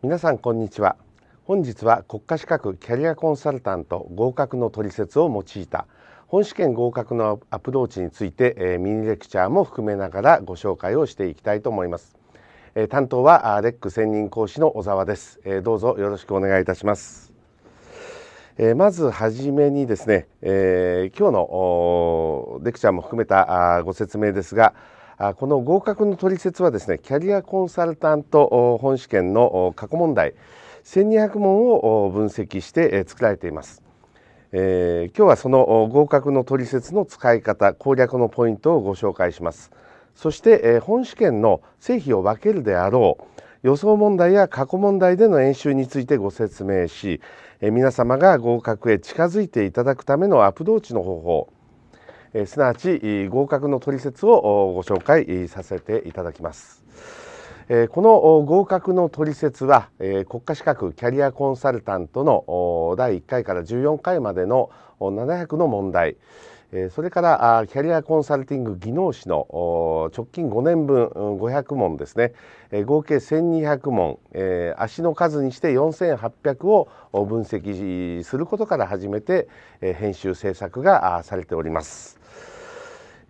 皆さんこんにちは本日は国家資格キャリアコンサルタント合格の取説を用いた本試験合格のアプローチについて、えー、ミニレクチャーも含めながらご紹介をしていきたいと思います、えー、担当はレック専任講師の小沢です、えー、どうぞよろしくお願いいたしますえまずはじめにですね、え今日のレクチャーも含めたご説明ですが、この合格の取説はですねキャリアコンサルタント本試験の過去問題1200問を分析して作られています。えー、今日はその合格の取説の使い方攻略のポイントをご紹介しますそして、え本試験の成否を分けるであろう予想問題や過去問題での演習についてご説明し、え皆様が合格へ近づいていただくためのアプローチの方法えすなわち合格の取説をご紹介させていただきます。この合格の取説は国家資格キャリアコンサルタントの第1回から14回までの700の問題それからキャリアコンサルティング技能士の直近5年分500問ですね合計1200問足の数にして4800を分析することから始めて編集制作がされております。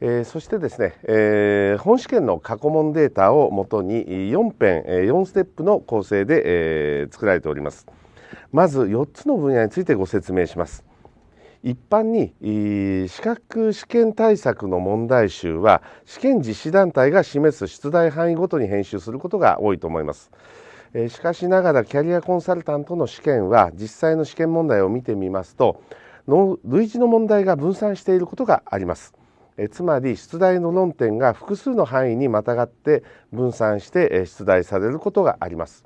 えー、そしてですね、えー、本試験の過去問データをもとに4編4ステップの構成で、えー、作られておりますまず4つの分野についてご説明します一般に資格試験対策の問題集は試験実施団体が示す出題範囲ごとに編集することが多いと思いますしかしながらキャリアコンサルタントの試験は実際の試験問題を見てみますと類似の問題が分散していることがありますえつまり出題の論点が複数の範囲にまたがって分散して出題されることがあります。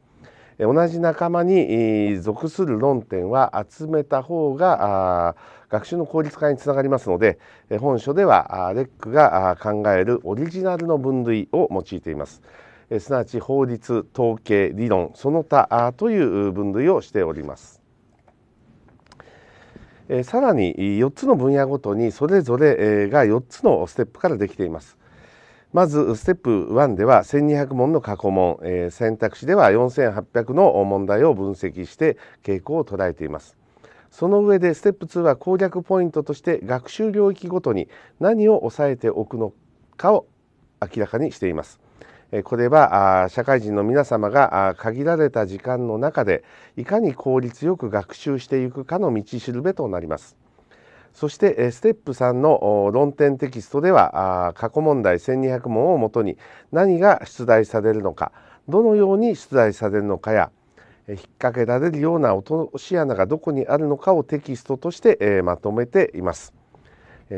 同じ仲間に属する論点は集めた方が学習の効率化につながりますので本書ではレックが考えるオリジナルの分類を用いていますすなわち法律統計理論その他という分類をしておりますえさらに4つの分野ごとにそれぞれが4つのステップからできていますまずステップ1では1200問の過去問、え選択肢では4800の問題を分析して傾向を捉えていますその上でステップ2は攻略ポイントとして学習領域ごとに何を抑えておくのかを明らかにしていますこれは社会人の皆様が限られた時間の中でいかに効率よく学習していくかの道しるべとなります。そしてステップ3の論点テキストでは過去問題1200問をもとに何が出題されるのかどのように出題されるのかや引っ掛けられるような落とし穴がどこにあるのかをテキストとしてまとめています。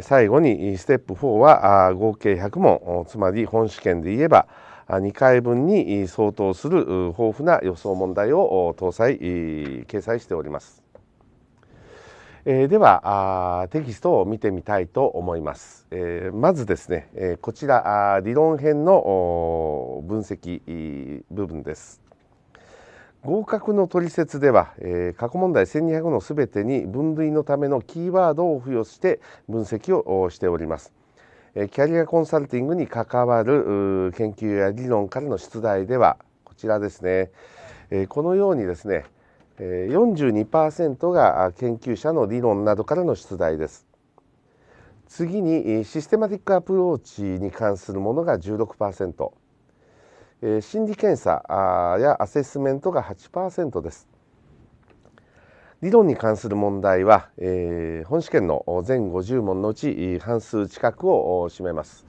最後にステップ4は合計100問つまり本試験で言えば2回分に相当する豊富な予想問題を搭載掲載しております。えではテキストを見てみたいと思います、えまずですね、えこちら理論編の分析部分です合格の取説では、え過去問題1200のすべてに分類のためのキーワードを付与して分析をしておりますキャリアコンサルティングに関わる研究や理論からの出題ではこちらですねこのようにですね42%が研究者の理論などからの出題です次にシステマティックアプローチに関するものが16%心理検査やアセスメントが8%です理論に関する問題は、えー、本試験の全50問のうち半数近くを占めます。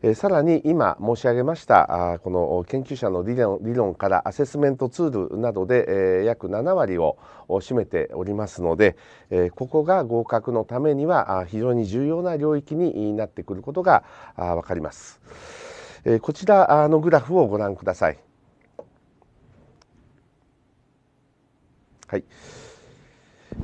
えさらに今申し上げましたあこの研究者の理論理論からアセスメントツールなどで、え約7割を占めておりますので、えここが合格のためには非常に重要な領域になってくることが分かります。えこちらのグラフをご覧ください。はい。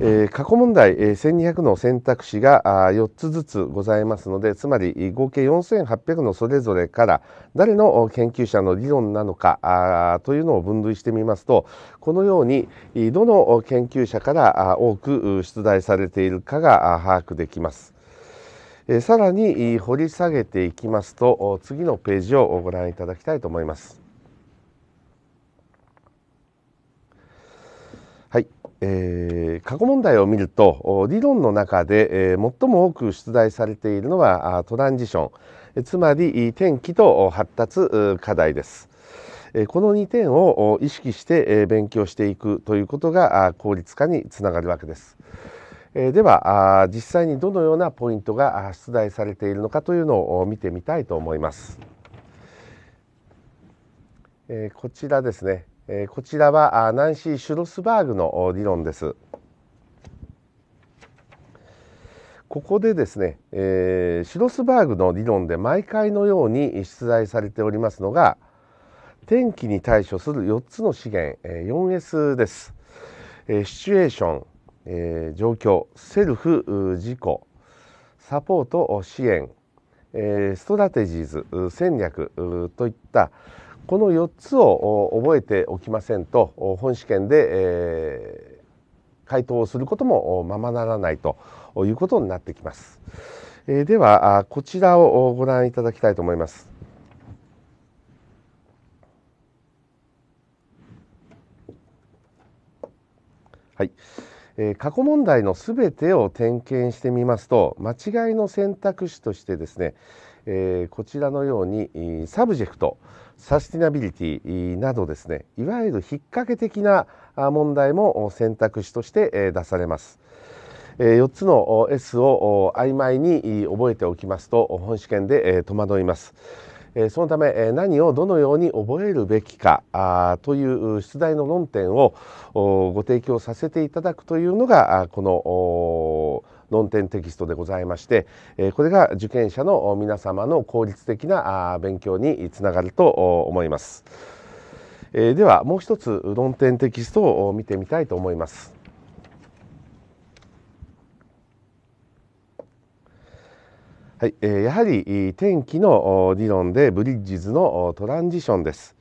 えー、過去問題、えー、1200の選択肢があ4つずつございますのでつまり合計4800のそれぞれから誰の研究者の理論なのかあというのを分類してみますとこのようにどの研究者から多く出題されているかが把握できます。えー、さらに掘り下げていきますと次のページをご覧いただきたいと思います。えー、過去問題を見ると理論の中で、えー、最も多く出題されているのはトランジションつまり転機と発達課題です、えこの2点を意識して勉強していくということが効率化につながるわけです、えでは実際にどのようなポイントが出題されているのかというのを見てみたいと思います、えこちらですねえこちらはあナンシー・シュロスバーグの理論です。ここでですね、えー、シュロスバーグの理論で毎回のように出題されておりますのが天気に対処する4つの資源、え 4S です、えシチュエーション、え状況セルフ自己サポート支援、えストラテジーズ戦略といったこの4つを覚えておきませんと本試験で、えー、回答をすることもままならないということになってきます。えー、ではこちらをご覧いただきたいと思います。はい、えー、過去問題のすべてを点検してみますと間違いの選択肢としてですね、えー、こちらのようにサブジェクト、サスティナビリティなどですねいわゆる引っ掛け的な問題も選択肢として出されます。4つの S を曖昧に覚えておきますと本試験で戸惑います。そのため何をどのように覚えるべきかという出題の論点をご提供させていただくというのがこの論点テキストでございまして、えこれが受験者の皆様の効率的な勉強につながると思います、えではもう一つ論点テキストを見てみたいと思いますはい、えやはり天気の理論でブリッジズのトランジションです、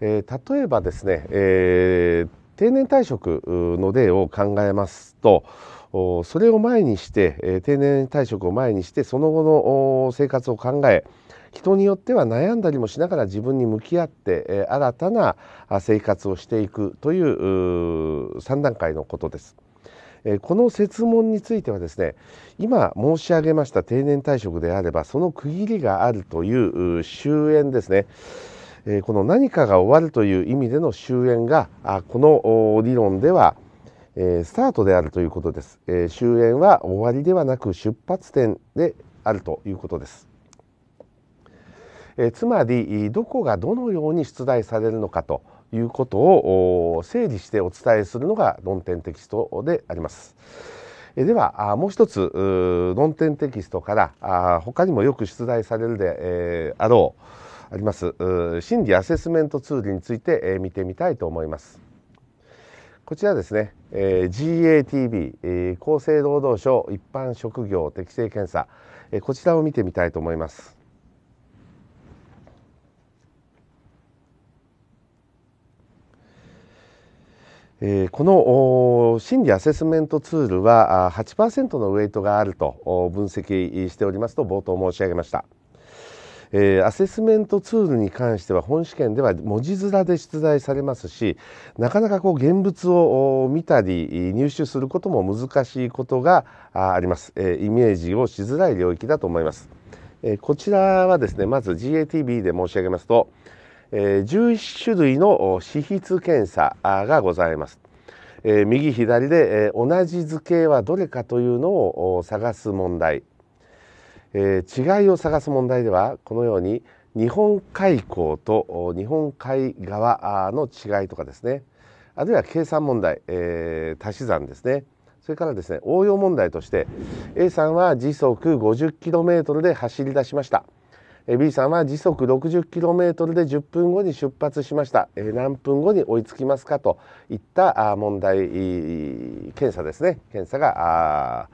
え例えばですね、えー、定年退職の例を考えますと、それを前にして定年退職を前にしてその後の生活を考え人によっては悩んだりもしながら自分に向き合って新たな生活をしていくという3段階のことです。この設問についてはですね今申し上げました定年退職であればその区切りがあるという終焉ですねこの何かが終わるという意味での終焉がこの理論ではえー、スタートであるということです、えー、終焉は終わりではなく出発点であるということです、えー、つまりどこがどのように出題されるのかということを整理してお伝えするのが論点テキストであります。ではもう一つ論点テキストから他にもよく出題されるで、えあろうあります心理アセスメントツールについて見てみたいと思います。こちらですね、えー、GATB、えー、厚生労働省一般職業適正検査、えー、こちらを見てみたいと思います。えー、この心理アセスメントツールはー8%のウェイトがあるとお分析しておりますと冒頭申し上げました。えー、アセスメントツールに関しては本試験では文字面で出題されますしなかなかこう現物を見たり入手することも難しいことがあります、えー、イメージをしづらい領域だと思います、えー、こちらはですねまず GATB で申し上げますと、え11種類の脂質検査がございますえ右左で、え同じ図形はどれかというのを探す問題えー、違いを探す問題ではこのように日本海溝と日本海側の違いとかですねあるいは計算問題、えー、足し算ですねそれからですね応用問題として A さんは時速 50km で走り出しました B さんは時速 60km で10分後に出発しました何分後に追いつきますかといった問題検査ですね検査が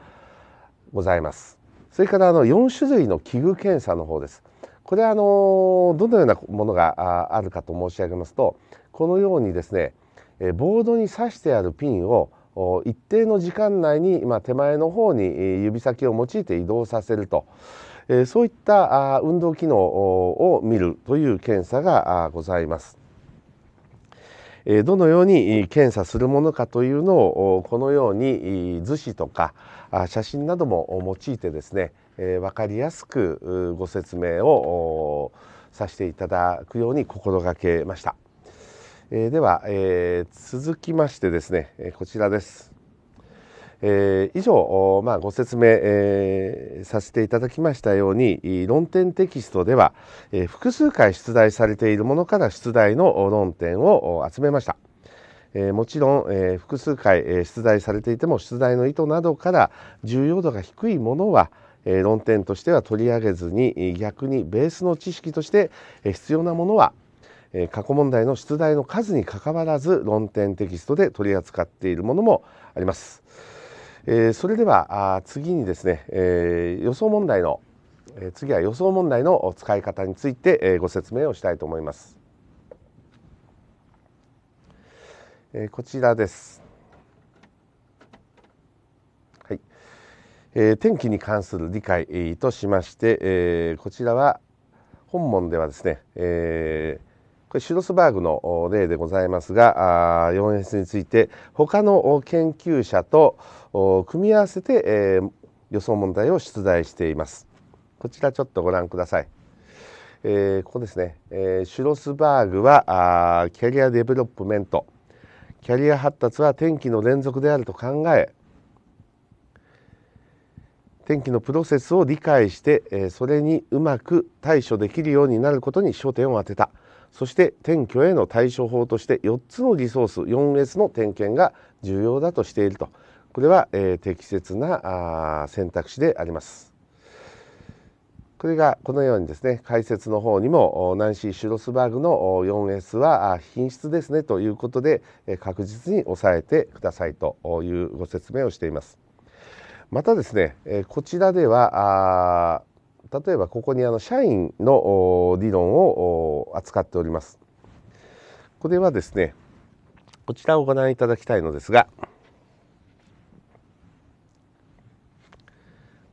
ございます。それからあの4種類の器具検査の方ですこれはあのどのようなものがあるかと申し上げますとこのようにですねボードに刺してあるピンを一定の時間内に、今手前の方に指先を用いて移動させるとそういった運動機能を見るという検査がございます。どのように検査するものかというのをこのように図紙とか写真なども用いてですね分かりやすくご説明をさせていただくように心がけました。では、続きましてですねこちらです。えー、以上、まあ、ご説明、えー、させていただきましたように論点テキストでは、えー、複数回出題されているものから出題の論点を集めました。えー、もちろん、えー、複数回、えー、出題されていても出題の意図などから重要度が低いものは、え論点としては取り上げずに逆にベースの知識として、え必要なものは、え過去問題の出題の数にかかわらず論点テキストで取り扱っているものもあります。えー、それではあ次にですね、えー、予想問題の、えー、次は予想問題の使い方について、えー、ご説明をしたいと思います。えー、こちらです。はい、えー、天気に関する理解としまして、えー、こちらは本問ではですね、えーこれシュロスバーグの例でございますが 4S について他の研究者と組み合わせて、えー、予想問題を出題していますこちらちょっとご覧ください、えー、ここですね、えー、シュロスバーグはあキャリアデベロップメントキャリア発達は天気の連続であると考え天気のプロセスを理解して、えー、それにうまく対処できるようになることに焦点を当てたそして転居への対処法として4つのリソース 4S の点検が重要だとしているとこれは、えー、適切なあ選択肢であります。これがこのようにですね解説の方にもナンシー・シュロスバーグの 4S は品質ですねということで確実に押さえてくださいというご説明をしています。またですねこちらでは例えばここにあの社員の理論を扱っております。これはですねこちらをご覧いただきたいのですが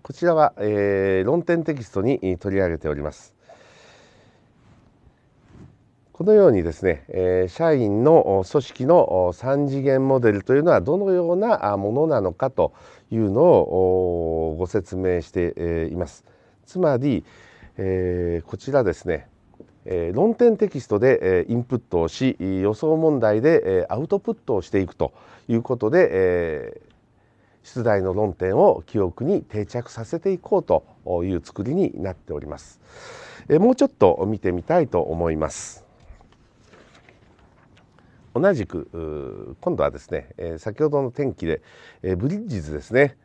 こちらは、えー、論点テキストに取り上げております。このようにですね、え社員の組織の3次元モデルというのはどのようなものなのかというのをご説明しています。つまり、えー、こちらですね、えー、論点テキストで、えー、インプットをし予想問題で、えー、アウトプットをしていくということで、えー、出題の論点を記憶に定着させていこうという作りになっております。えもうちょっと見てみたいと思います。同じく今度はですね、え先ほどの天気で、えブリッジズですね、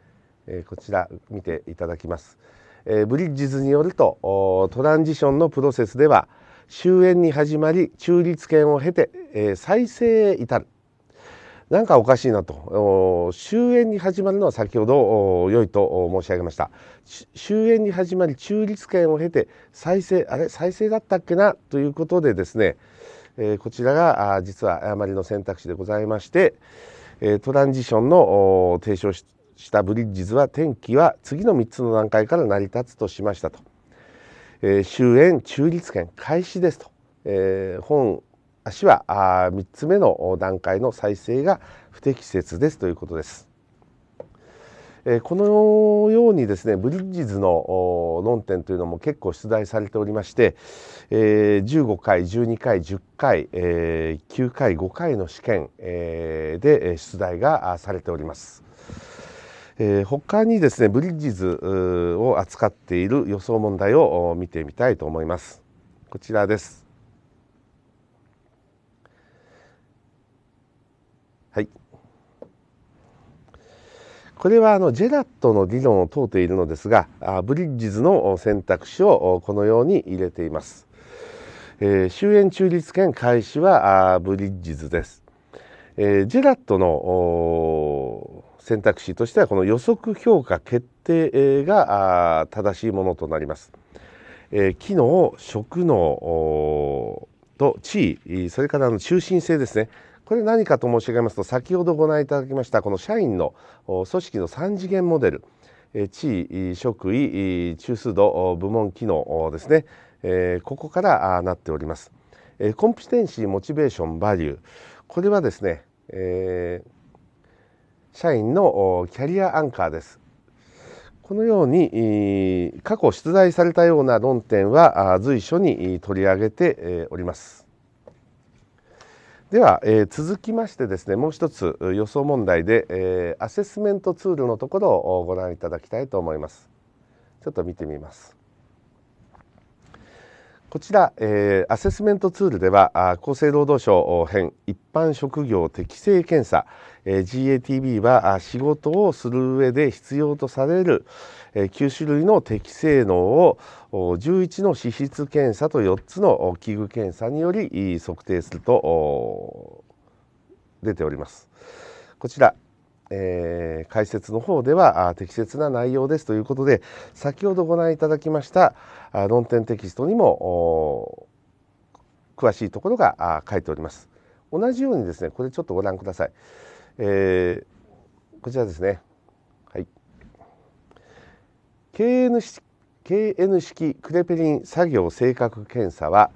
えこちら見ていただきます。えブリッジズによるとトランジションのプロセスでは終焉に始まり中立権を経て、え再生へ至るなんかおかしいなと終焉に始まるのは先ほど良いと申し上げました終焉に始まり中立権を経て再生あれ再生だったっけなということでですね、えこちらが実は誤りの選択肢でございましてトランジションの提唱ししたブリッジズは天気は次の3つの段階から成り立つとしましたと、えー、終焉中立権開始ですと、えー、本足はあ3つ目の段階の再生が不適切ですということです。えこのようにですねブリッジズの論点というのも結構出題されておりまして、え15回12回10回、え9回5回の試験、えー、で出題がされております。えー、他にですねブリッジズを扱っている予想問題を見てみたいと思いますこちらですはいこれはあのジェラットの理論を問うているのですがブリッジズの選択肢をこのように入れています、えー、終焉中立権開始はブリッジズです、えー、ジェラットの選択肢としてはこの予測評価決定が正しいものとなります。え機能職能と地位それからの中心性ですねこれ何かと申し上げますと先ほどご覧いただきましたこの社員の組織の3次元モデル地位職位中枢度部門機能ですね、えここからなっております。コンピテンシーモチベーションバリューこれはですね、えー社員のキャリアアンカーです。このように過去出題されたような論点は随所に取り上げております。では、え続きましてですねもう一つ予想問題で、えアセスメントツールのところをご覧いただきたいと思います。ちょっと見てみます。こちら、えー、アセスメントツールでは厚生労働省編一般職業適性検査、えー、GATB は仕事をする上で必要とされる、えー、9種類の適性能を11の脂質検査と4つの器具検査により測定すると出ております。こちらえー、解説の方では適切な内容ですということで先ほどご覧いただきましたあ論点テキストにも詳しいところがあ書いております。同じようにですねこれちょっとご覧ください。えー、こちらですね。はい。KN 式 KN 式クレペリン作業性格検査は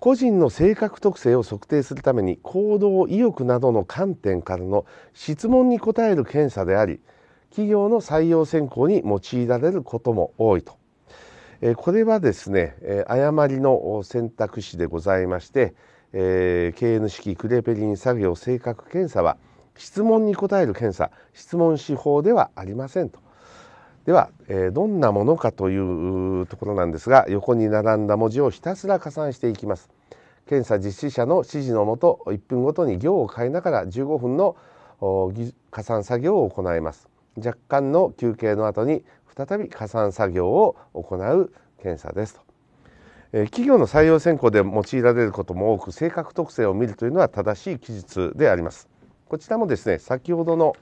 個人の性格特性を測定するために行動意欲などの観点からの質問に答える検査であり企業の採用選考に用いられることも多いとこれはですね誤りの選択肢でございまして、えー、KN 式クレペリン作業性格検査は質問に答える検査質問手法ではありませんとでは、えー、どんなものかというところなんですが横に並んだ文字をひたすら加算していきます検査実施者の指示のもと1分ごとに行を変えながら15分の加算作業を行います若干の休憩の後に再び加算作業を行う検査ですと、えー、企業の採用選考で用いられることも多く性格特性を見るというのは正しい記述でありますこちらもですね先ほどの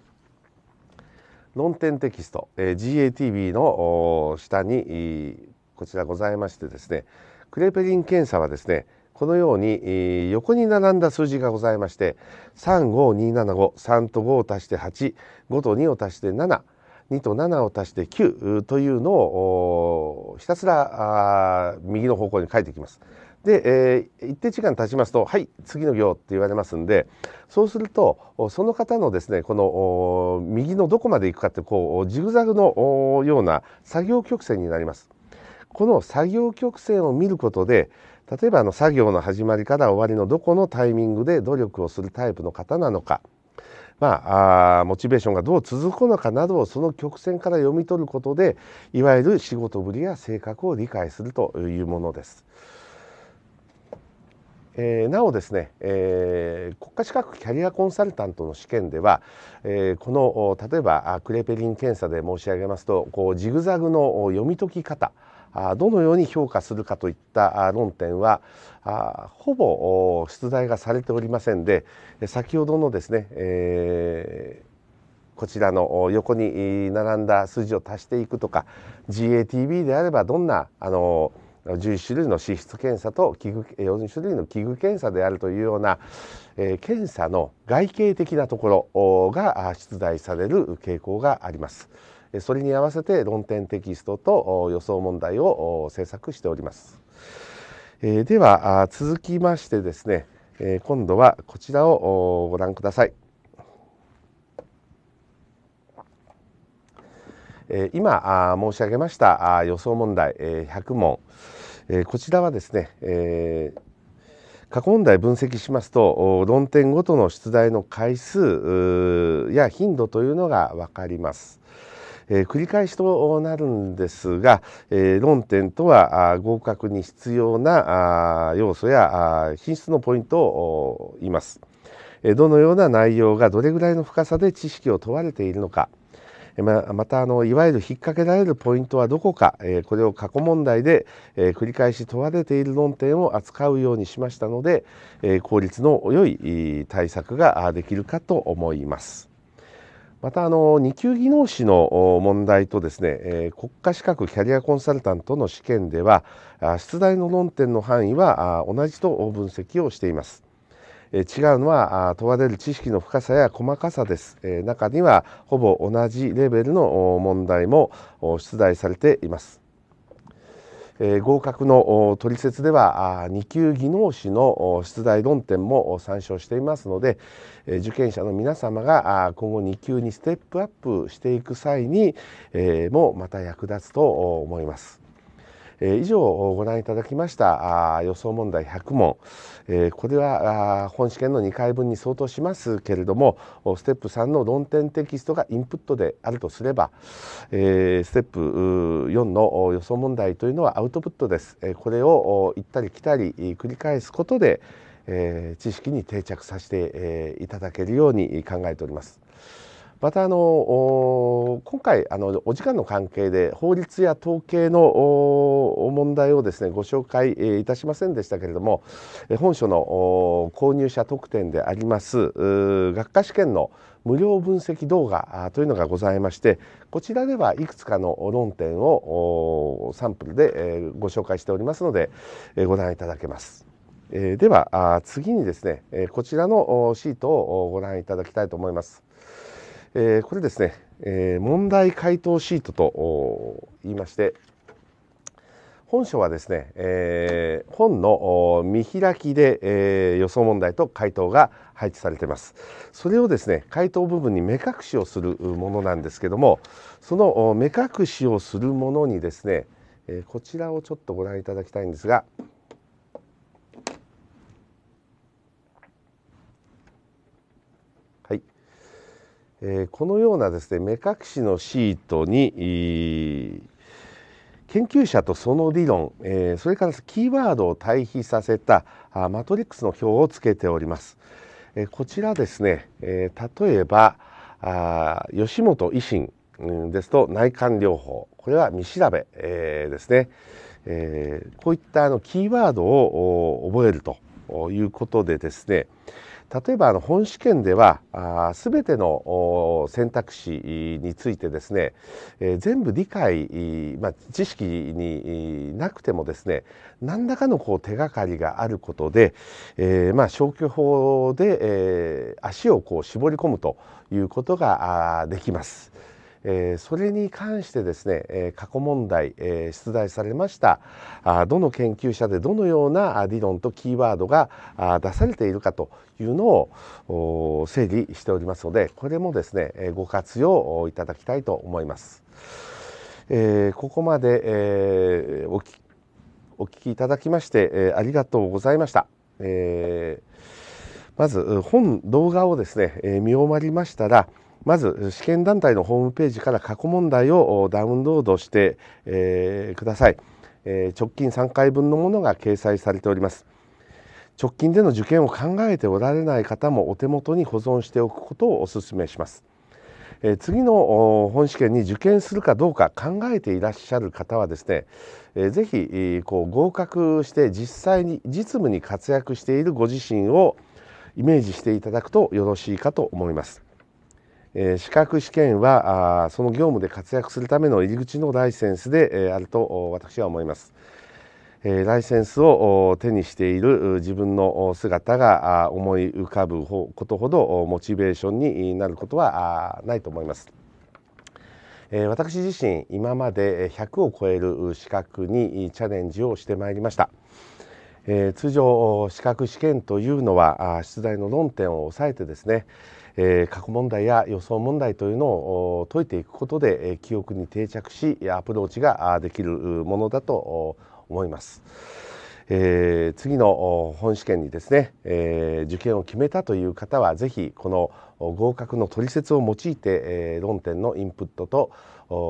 論点テキスト、えー、GATB の下にこちらございましてですねクレペリン検査はですねこのように、えー、横に並んだ数字がございまして35275 3と5を足して85と2を足して72と7を足して9というのをひたすら右の方向に書いていきます。で、えー、一定時間経ちますと「はい次の行」って言われますんでそうするとその方のですねこの右のどこまで行くかってこうジグザグのような作業曲線になります。この作業曲線を見ることで例えばあの作業の始まりから終わりのどこのタイミングで努力をするタイプの方なのか、まあ、あモチベーションがどう続くのかなどをその曲線から読み取ることでいわゆる仕事ぶりや性格を理解するというものです。えー、なおですね、えー、国家資格キャリアコンサルタントの試験では、えー、この例えばクレペリン検査で申し上げますとこうジグザグの読み解き方どのように評価するかといった論点はほぼ出題がされておりませんで先ほどのですね、えーこちらの横に並んだ数字を足していくとか GATB であればどんなあのー11種類の脂質検査と器具4種類の器具検査であるというような、え検査の外形的なところが出題される傾向があります。それに合わせて論点テキストと予想問題を制作しております。えでは続きましてですね、え今度はこちらをご覧ください。今申し上げました予想問題100問えこちらはですね、え過去問題分析しますと論点ごとの出題の回数や頻度というのが分かります。え繰り返しとなるんですが、え論点とは合格に必要なあ要素やあ品質のポイントを言います。えどのような内容がどれぐらいの深さで知識を問われているのかままたあのいわゆる引っ掛けられるポイントはどこか、えこれを過去問題で、え繰り返し問われている論点を扱うようにしましたので、え効率の良い対策ができるかと思います。またあの2級技能士の問題とですね、え国家資格キャリアコンサルタントの試験では出題の論点の範囲は同じと分析をしています。え違うのは問われる知識の深さや細かさです、え中にはほぼ同じレベルの問題も出題されています、え合格の取説では2級技能士の出題論点も参照していますので受験者の皆様が今後2級にステップアップしていく際にもまた役立つと思います。え以上ご覧いただきましたあ予想問題100問、えこれは本試験の2回分に相当しますけれどもステップ3の論点テキストがインプットであるとすれば、えステップ4の予想問題というのはアウトプットです。えこれを行ったり来たり繰り返すことで、え知識に定着させて、えいただけるように考えております。またあの今回あのお時間の関係で法律や統計の問題をですねご紹介いたしませんでしたけれども本書の購入者特典であります学科試験の無料分析動画というのがございましてこちらではいくつかの論点をサンプルでご紹介しておりますのでご覧いただけます。では次にですねこちらのシートをご覧いただきたいと思います。えー、これですね、えー、問題回答シートと言いまして本書はですね、えー、本の見開きで、えー、予想問題と回答が配置されていますそれをですね回答部分に目隠しをするものなんですけどもその目隠しをするものにですね、えー、こちらをちょっとご覧いただきたいんですがえこのようなですね目隠しのシートに研究者とその理論、えそれからキーワードを対比させたあマトリックスの表をつけております。えこちらですね、え例えばあ吉本維新ですと内観療法これは見調べ、えですね、えこういったあのキーワードを覚えるということでですね例えばあの本試験ではすべての選択肢についてですね、えー、全部理解、まあ、知識になくてもですね何らかのこう手がかりがあることで、えー、まあ、消去法で、えー、足をこう絞り込むということができます。えー、それに関してですね、え過去問題、え出題されましたあどの研究者でどのような理論とキーワードがあ出されているかというのを整理しておりますのでこれもですね、えご活用いただきたいと思います。えここまで、えー、お聞きいただきまして、えありがとうございました。えまず本動画をですね、え見終わりましたら、まず試験団体のホームページから過去問題をダウンロードして、えー、ください、えー、直近3回分のものが掲載されております直近での受験を考えておられない方もお手元に保存しておくことをお勧めします、えー、次の本試験に受験するかどうか考えていらっしゃる方はですね、えー、ぜひこう合格して実際に実務に活躍しているご自身をイメージしていただくとよろしいかと思いますえ資格試験はあその業務で活躍するための入り口のライセンスで、えあると私は思います。えライセンスを手にしている自分の姿があ思い浮かぶことほどモチベーションになることはあないと思います。え私自身今まで100を超える資格にチャレンジをしてまいりました。え通常資格試験というのは出題の論点を抑えてですね、えー、過去問題や予想問題というのを解いていくことで、え記憶に定着しアプローチができるものだと思います。えー、次の本試験にですね、えー、受験を決めたという方は是非この合格の取説を用いて、えー、論点のインプットと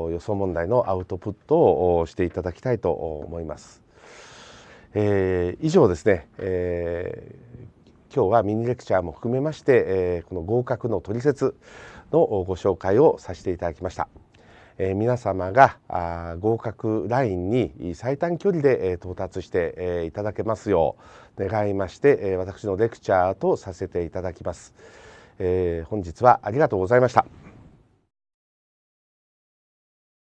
予想問題のアウトプットをしていただきたいと思います。え以上ですね、えー今日はミニレクチャーも含めまして、えー、この合格の取説のご紹介をさせていただきました。えー、皆様があ合格ラインに最短距離で、えー、到達して、えー、いただけますよう願いまして、えー、私のレクチャーとさせていただきます、えー。本日はありがとうございました。